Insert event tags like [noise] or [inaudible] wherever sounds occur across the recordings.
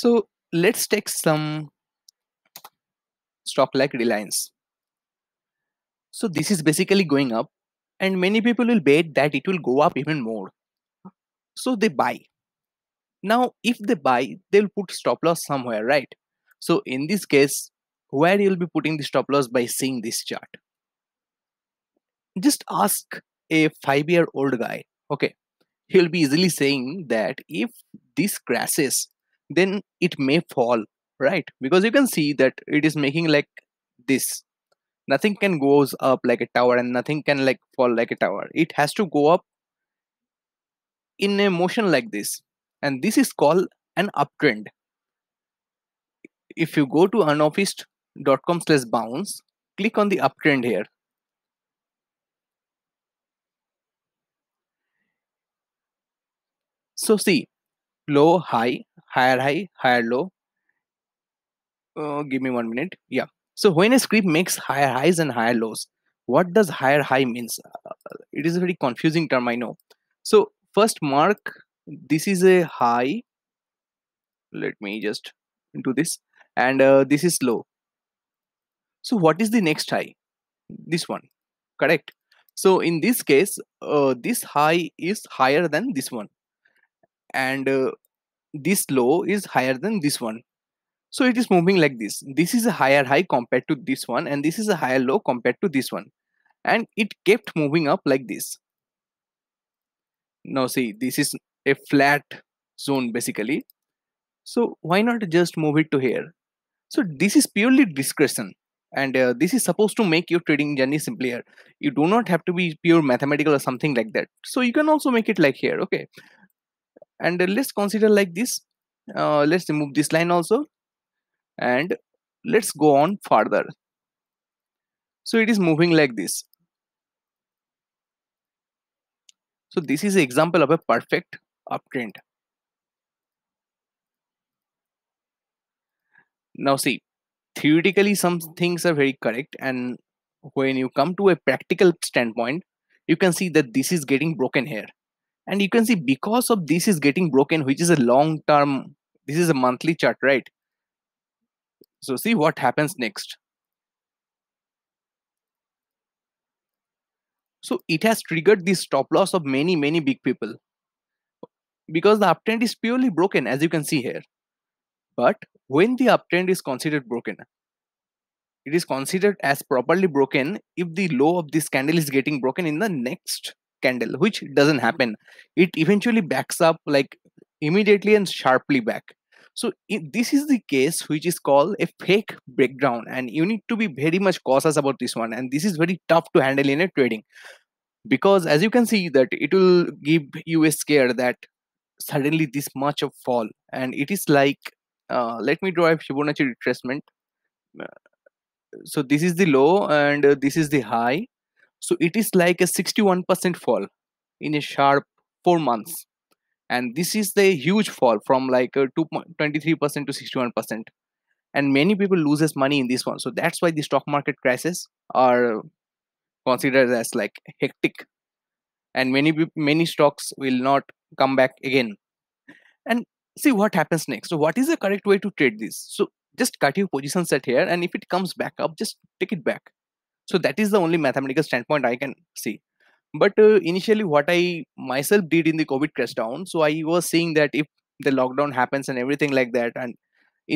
So let's take some stock like Reliance. So this is basically going up, and many people will bet that it will go up even more. So they buy. Now, if they buy, they'll put stop loss somewhere, right? So in this case, where you'll be putting the stop loss by seeing this chart. Just ask a five year old guy, okay, he'll be easily saying that if this crashes, then it may fall right because you can see that it is making like this nothing can goes up like a tower and nothing can like fall like a tower it has to go up in a motion like this and this is called an uptrend if you go to unofficed.com slash bounce click on the uptrend here so see low high higher high, higher low. Uh, give me one minute. Yeah. So when a script makes higher highs and higher lows, what does higher high means? Uh, it is a very confusing term, I know. So first mark, this is a high. Let me just do this. And uh, this is low. So what is the next high? This one, correct? So in this case, uh, this high is higher than this one. And uh, this low is higher than this one so it is moving like this this is a higher high compared to this one and this is a higher low compared to this one and it kept moving up like this now see this is a flat zone basically so why not just move it to here so this is purely discretion and uh, this is supposed to make your trading journey simpler you do not have to be pure mathematical or something like that so you can also make it like here okay and let's consider like this uh, let's remove this line also and let's go on further so it is moving like this so this is example of a perfect uptrend now see theoretically some things are very correct and when you come to a practical standpoint you can see that this is getting broken here and you can see because of this is getting broken which is a long term this is a monthly chart right so see what happens next so it has triggered this stop loss of many many big people because the uptrend is purely broken as you can see here but when the uptrend is considered broken it is considered as properly broken if the low of this candle is getting broken in the next candle which doesn't mm-hmm. happen it eventually backs up like immediately and sharply back so this is the case which is called a fake breakdown and you need to be very much cautious about this one and this is very tough to handle in a trading because as you can see that it will give you a scare that suddenly this much of fall and it is like uh, let me draw a Fibonacci retracement uh, so this is the low and uh, this is the high so it is like a 61% fall in a sharp four months. And this is the huge fall from like 23% to 61%. And many people loses money in this one. So that's why the stock market crisis are considered as like hectic. And many many stocks will not come back again. And see what happens next. So what is the correct way to trade this? So just cut your position set here and if it comes back up just take it back so that is the only mathematical standpoint i can see but uh, initially what i myself did in the covid crash down so i was saying that if the lockdown happens and everything like that and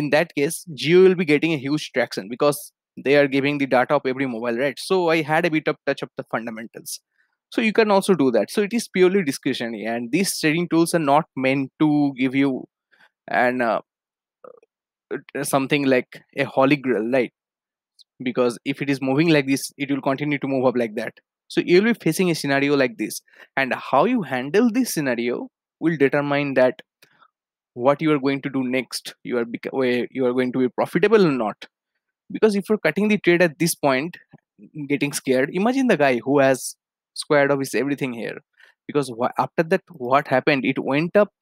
in that case geo will be getting a huge traction because they are giving the data of every mobile right so i had a bit of touch of the fundamentals so you can also do that so it is purely discretionary and these trading tools are not meant to give you an uh, something like a holy grail right because if it is moving like this it will continue to move up like that so you'll be facing a scenario like this and how you handle this scenario will determine that what you are going to do next you are you are going to be profitable or not because if you're cutting the trade at this point getting scared imagine the guy who has squared off his everything here because after that what happened it went up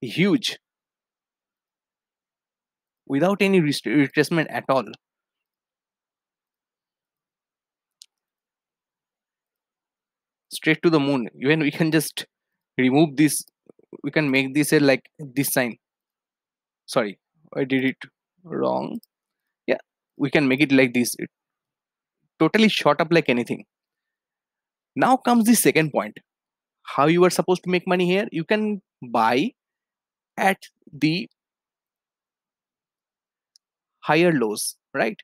huge without any retracement at all straight to the moon even we can just remove this we can make this a like this sign sorry i did it wrong yeah we can make it like this it totally shot up like anything now comes the second point how you are supposed to make money here you can buy at the higher lows right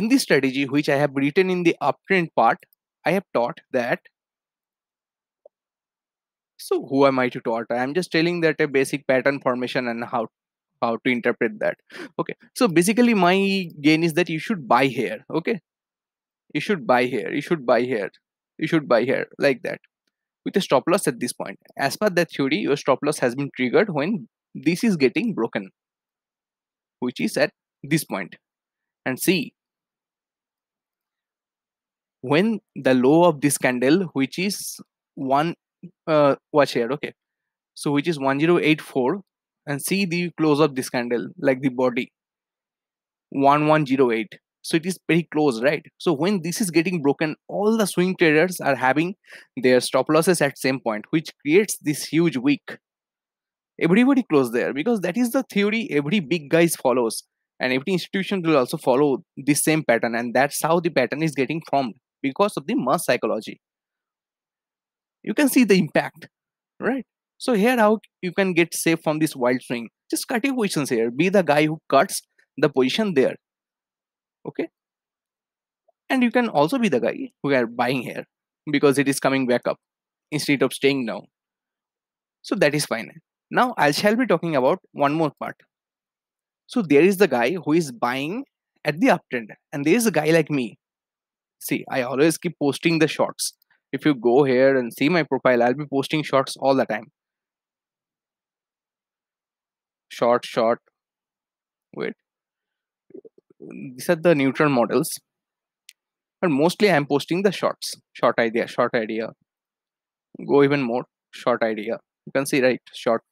in this strategy which i have written in the uptrend part i have taught that so who am i to talk? i'm just telling that a basic pattern formation and how how to interpret that okay so basically my gain is that you should buy here okay you should buy here you should buy here you should buy here like that with a stop loss at this point as per that theory your stop loss has been triggered when this is getting broken which is at this point and see when the low of this candle which is one uh, watch here okay so which is 1084 and see the close of this candle like the body 1108 so it is very close right so when this is getting broken all the swing traders are having their stop losses at same point which creates this huge week everybody close there because that is the theory every big guys follows and every institution will also follow the same pattern and that's how the pattern is getting formed because of the mass psychology you can see the impact right so here how you can get safe from this wild swing just cut your positions here be the guy who cuts the position there okay and you can also be the guy who are buying here because it is coming back up instead of staying down so that is fine now i shall be talking about one more part so there is the guy who is buying at the uptrend and there is a guy like me see i always keep posting the shorts if you go here and see my profile i'll be posting shorts all the time short short wait these are the neutral models but mostly i'm posting the shorts short idea short idea go even more short idea you can see right short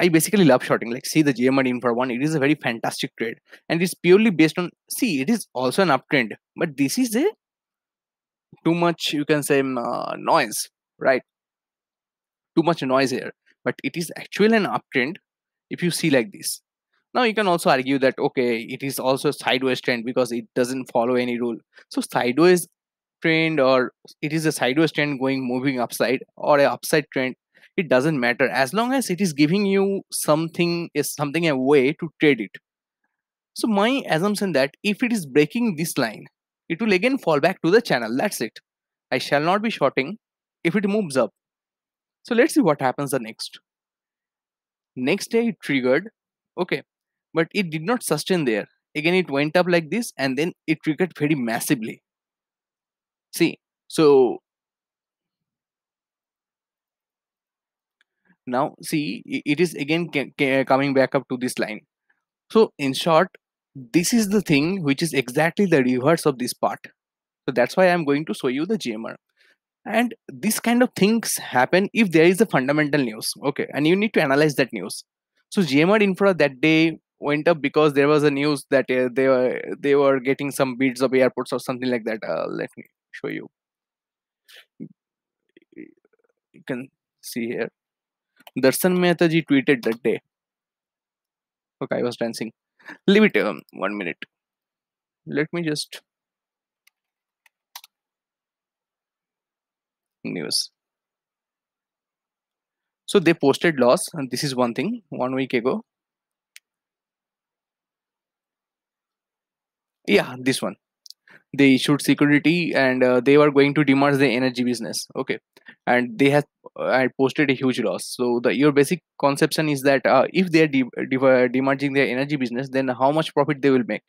I basically love shorting. Like, see the GMRD in for one. It is a very fantastic trade, and it's purely based on. See, it is also an uptrend, but this is a too much you can say uh, noise right too much noise here but it is actually an uptrend if you see like this now you can also argue that okay it is also sideways trend because it doesn't follow any rule so sideways trend or it is a sideways trend going moving upside or a upside trend it doesn't matter as long as it is giving you something is something a way to trade it so my assumption that if it is breaking this line it will again fall back to the channel. That's it. I shall not be shorting if it moves up. So let's see what happens the next. Next day it triggered. Okay. But it did not sustain there. Again, it went up like this and then it triggered very massively. See, so now see, it is again coming back up to this line. So in short, this is the thing which is exactly the reverse of this part so that's why i'm going to show you the gmr and this kind of things happen if there is a fundamental news okay and you need to analyze that news so gmr infra that day went up because there was a news that uh, they were they were getting some bids of airports or something like that uh, let me show you you can see here darshan mehta ji tweeted that day okay i was dancing leave it um, one minute let me just news so they posted loss and this is one thing one week ago yeah this one they issued security and uh, they were going to demerge the energy business okay and they have uh, posted a huge loss so the your basic conception is that uh, if they are de- de- demerging their energy business then how much profit they will make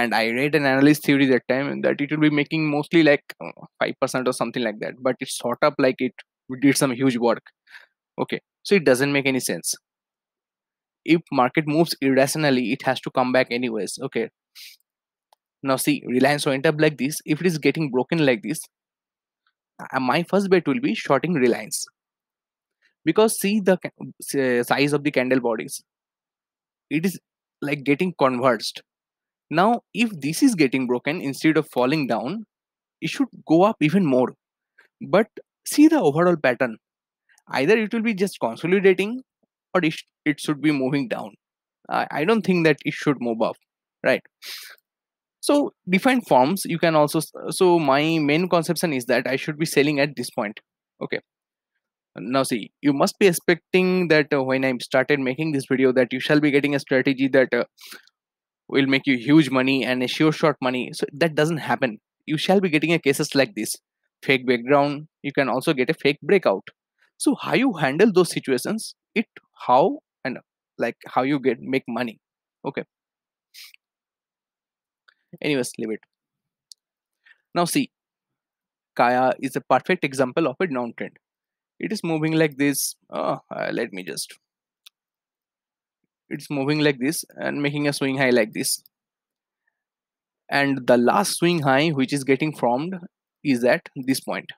and i read an analyst theory that time that it will be making mostly like 5% uh, or something like that but it shot up like it did some huge work okay so it doesn't make any sense if market moves irrationally it has to come back anyways okay now see, Reliance went up like this. If it is getting broken like this, uh, my first bet will be shorting Reliance. Because see the uh, size of the candle bodies. It is like getting converged. Now, if this is getting broken instead of falling down, it should go up even more. But see the overall pattern. Either it will be just consolidating or it, should be moving down. I don't think that it should move up, right? so defined forms you can also so my main conception is that i should be selling at this point okay now see you must be expecting that uh, when i started making this video that you shall be getting a strategy that uh, will make you huge money and a sure short money so that doesn't happen you shall be getting a cases like this fake background you can also get a fake breakout so how you handle those situations it how and like how you get make money okay anyways leave it now see kaya is a perfect example of a downtrend it is moving like this oh, uh, let me just it's moving like this and making a swing high like this and the last swing high which is getting formed is at this point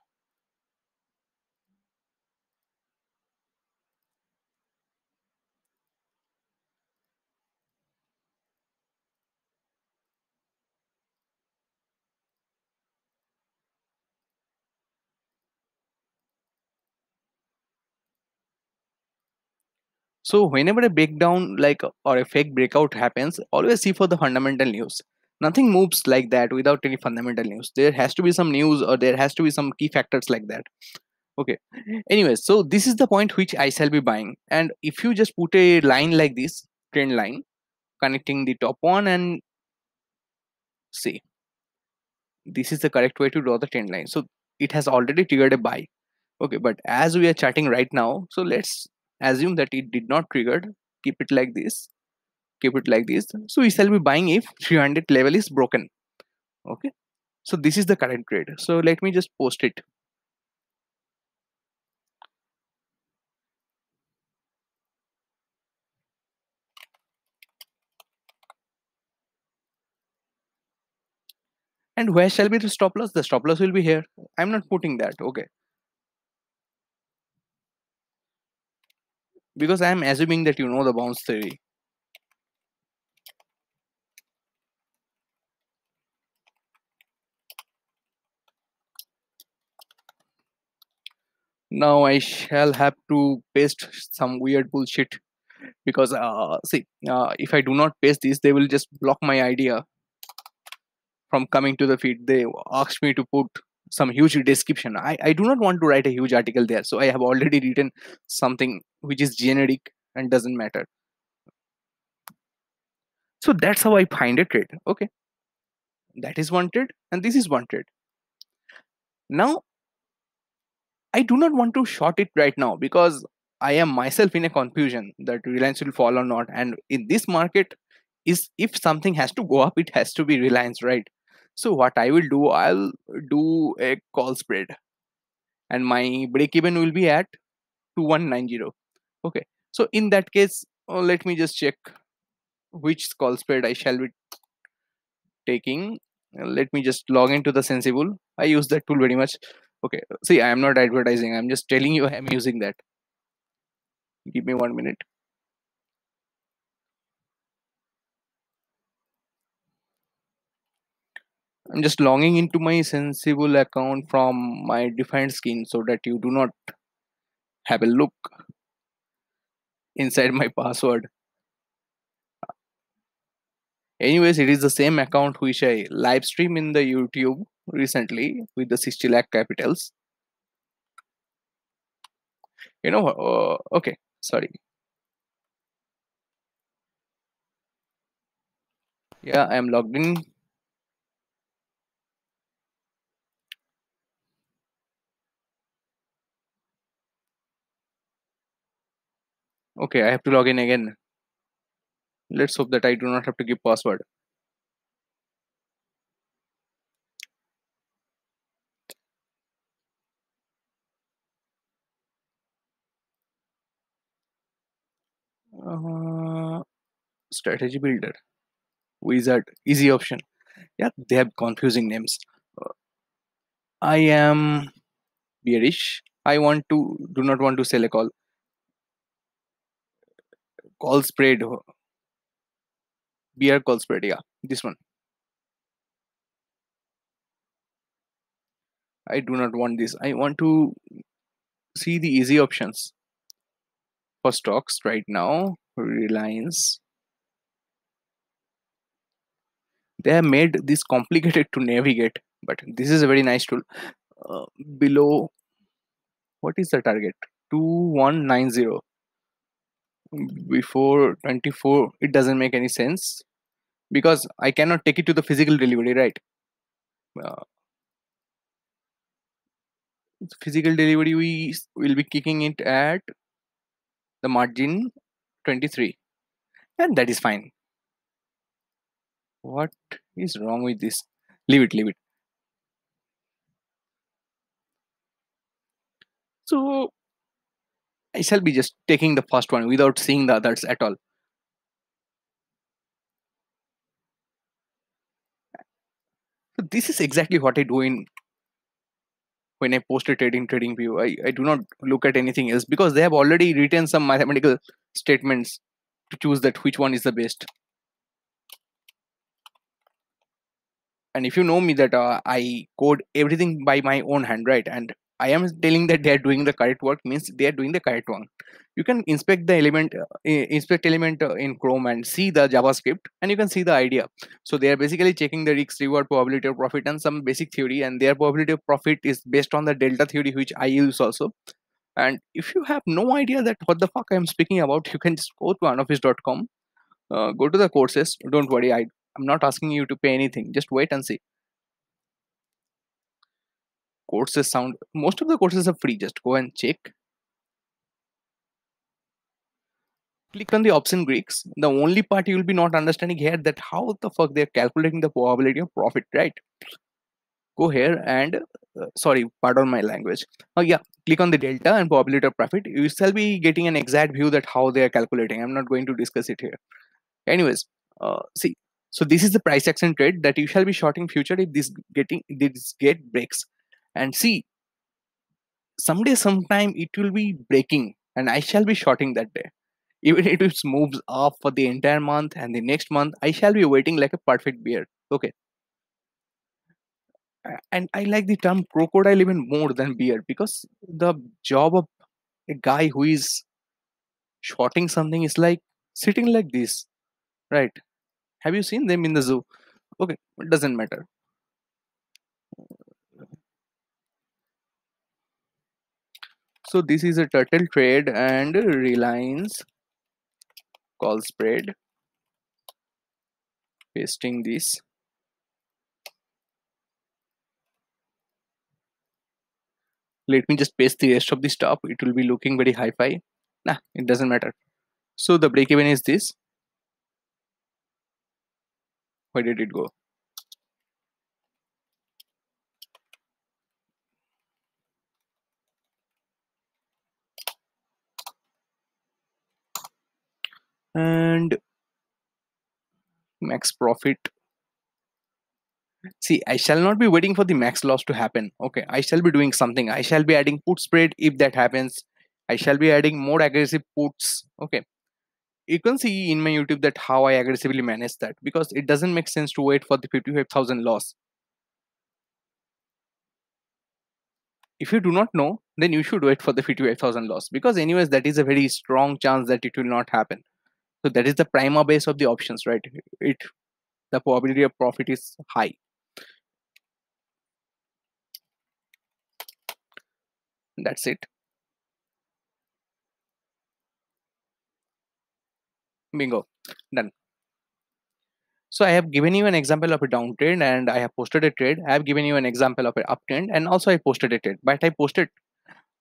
So whenever a breakdown like or a fake breakout happens, always see for the fundamental news. Nothing moves like that without any fundamental news. There has to be some news or there has to be some key factors like that. Okay. Anyways, so this is the point which I shall be buying. And if you just put a line like this, trend line, connecting the top one and see. This is the correct way to draw the trend line. So it has already triggered a buy okay but as we are chatting right now so let's assume that it did not triggered keep it like this keep it like this so we shall be buying if 300 level is broken okay so this is the current trade so let me just post it and where shall be the stop loss the stop loss will be here i'm not putting that okay because I am assuming that you know the bounce theory. Now I shall have to paste some weird bullshit because uh, see uh, if I do not paste this they will just block my idea from coming to the feed. They asked me to put some huge description i i do not want to write a huge article there so i have already written something which is generic and doesn't matter so that's how i find a trade okay that is wanted and this is wanted now i do not want to short it right now because i am myself in a confusion that reliance will fall or not and in this market is if something has to go up it has to be reliance right so what I will do, I'll do a call spread and my break even will be at 2190. Okay. So in that case, uh, let me just check which call spread I shall be taking. Let me just log into the Sensible. I use that tool very much. Okay. See, I am not advertising. I'm just telling you I'm using that. Give me one minute. I'm just logging into my sensible account from my defined skin so that you do not have a look inside [laughs] my password. Anyways, it is the same account which I live stream in the YouTube recently with the 60 lakh capitals. You know, uh, okay, sorry. Yeah, I am logged in Okay, I have to log in again. Let's hope that I do not have to give password. Uh, strategy builder, wizard, easy option. Yeah, they have confusing names. Uh, I am bearish. I want to do not want to sell a call call spread beer call spread yeah this one i do not want this i want to see the easy options for stocks right now reliance they have made this complicated to navigate but this is a very nice tool uh, below what is the target 2190 before 24 it doesn't make any sense because i cannot take it to the physical delivery right uh, physical delivery we will be kicking it at the margin 23 and that is fine what is wrong with this leave it leave it so I shall be just taking the first one without seeing the others at all. So this is exactly what I do in when I post a trade in view. I, I do not look at anything else because they have already written some mathematical statements to choose that which one is the best. And if you know me that uh, I code everything by my own hand, right? And I am telling that they are doing the correct work means they are doing the correct one. You can inspect the element, uh, inspect element uh, in Chrome and see the JavaScript and you can see the idea. So they are basically checking the risk, reward, probability of profit and some basic theory and their probability of profit is based on the delta theory which I use also. And if you have no idea that what the fuck I am speaking about, you can just go to anoffice.com, uh, go to the courses. Don't worry, I, I'm not asking you to pay anything. Just wait and see courses sound most of the courses are free just go and check click on the option greeks the only part you will be not understanding here that how the fuck they're calculating the probability of profit right go here and uh, sorry pardon my language oh yeah click on the delta and probability of profit you shall be getting an exact view that how they are calculating i'm not going to discuss it here anyways uh, see so this is the price action trade that you shall be shorting future if this getting this get breaks and see someday sometime it will be breaking and i shall be shorting that day even if it moves up for the entire month and the next month i shall be waiting like a perfect beer okay and i like the term crocodile even more than beer because the job of a guy who is shorting something is like sitting like this right have you seen them in the zoo okay it doesn't matter so this is a turtle trade and reliance call spread pasting this let me just paste the rest of the stuff it will be looking very hi-fi nah it doesn't matter so the break even is this where did it go and max profit see i shall not be waiting for the max loss to happen okay i shall be doing something i shall be adding put spread if that happens i shall be adding more aggressive puts okay you can see in my youtube that how i aggressively manage that because it doesn't make sense to wait for the 55000 loss if you do not know then you should wait for the 55000 loss because anyways that is a very strong chance that it will not happen so that is the prima base of the options right it the probability of profit is high that's it bingo done so I have given you an example of a downtrend and I have posted a trade. I have given you an example of an uptrend and also I posted a trade. But I posted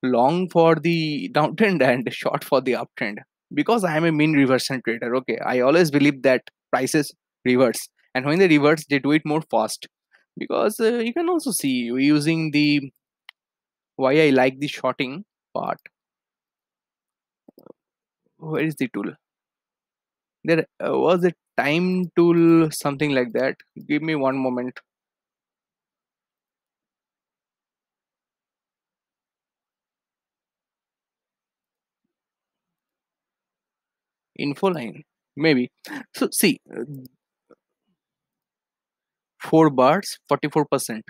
long for the downtrend and [laughs] short for the uptrend because i am a mean reversion trader okay i always believe that prices reverse and when they reverse they do it more fast because uh, you can also see using the why i like the shorting part where is the tool there uh, was a time tool something like that give me one moment info line maybe so see four bars 44 percent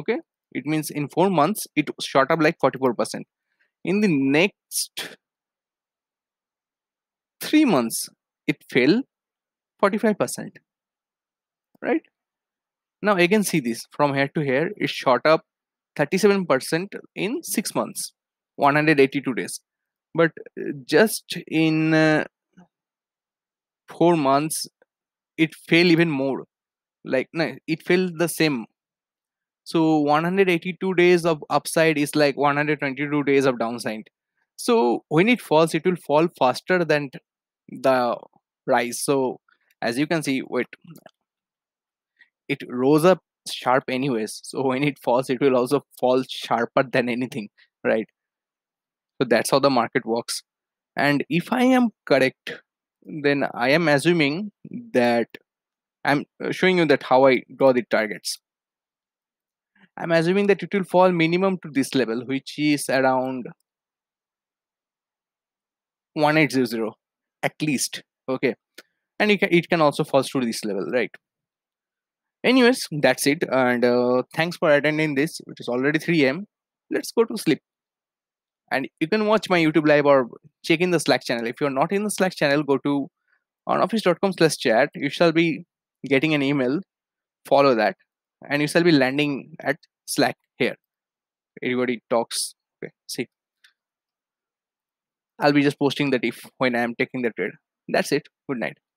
okay it means in four months it shot up like 44 percent in the next three months it fell 45 percent right now again see this from here to here it shot up 37 percent in six months 182 days but uh, just in uh, four months it fell even more like no it fell the same so 182 days of upside is like 122 days of downside so when it falls it will fall faster than the rise so as you can see wait it rose up sharp anyways so when it falls it will also fall sharper than anything right so that's how the market works and if i am correct then I am assuming that I'm uh, showing you that how I draw the targets. I'm assuming that it will fall minimum to this level, which is around 1800 at least. Okay. And it can, it can also falls to this level, right? Anyways, that's it. And uh, thanks for attending this. It is already 3 a.m. Let's go to sleep and you can watch my youtube live or check in the slack channel if you're not in the slack channel go to onofficecom slash chat you shall be getting an email follow that and you shall be landing at slack here everybody talks okay see i'll be just posting that if when i am taking the trade that's it good night